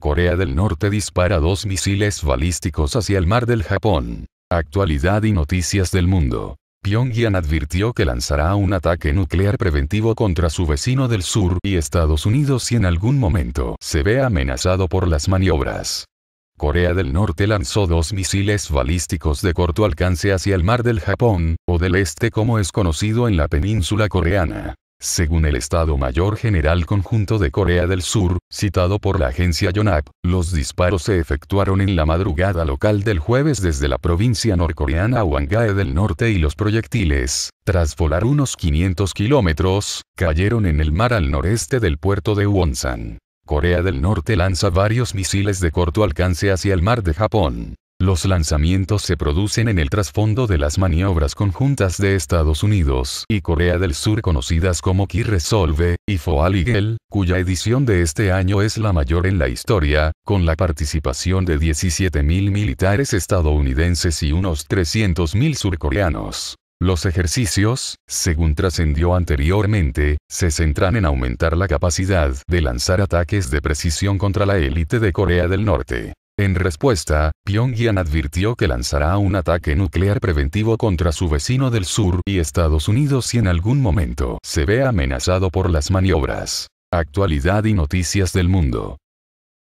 Corea del Norte dispara dos misiles balísticos hacia el mar del Japón. Actualidad y noticias del mundo. Pyongyang advirtió que lanzará un ataque nuclear preventivo contra su vecino del sur y Estados Unidos si en algún momento se ve amenazado por las maniobras. Corea del Norte lanzó dos misiles balísticos de corto alcance hacia el mar del Japón, o del Este como es conocido en la península coreana. Según el Estado Mayor General Conjunto de Corea del Sur, citado por la agencia Yonhap, los disparos se efectuaron en la madrugada local del jueves desde la provincia norcoreana Wangae del Norte y los proyectiles, tras volar unos 500 kilómetros, cayeron en el mar al noreste del puerto de Wonsan. Corea del Norte lanza varios misiles de corto alcance hacia el mar de Japón. Los lanzamientos se producen en el trasfondo de las maniobras conjuntas de Estados Unidos y Corea del Sur conocidas como Key Resolve y Foal Eagle, cuya edición de este año es la mayor en la historia, con la participación de 17.000 militares estadounidenses y unos 300.000 surcoreanos. Los ejercicios, según trascendió anteriormente, se centran en aumentar la capacidad de lanzar ataques de precisión contra la élite de Corea del Norte. En respuesta, Pyongyang advirtió que lanzará un ataque nuclear preventivo contra su vecino del sur y Estados Unidos si en algún momento se ve amenazado por las maniobras. Actualidad y noticias del mundo.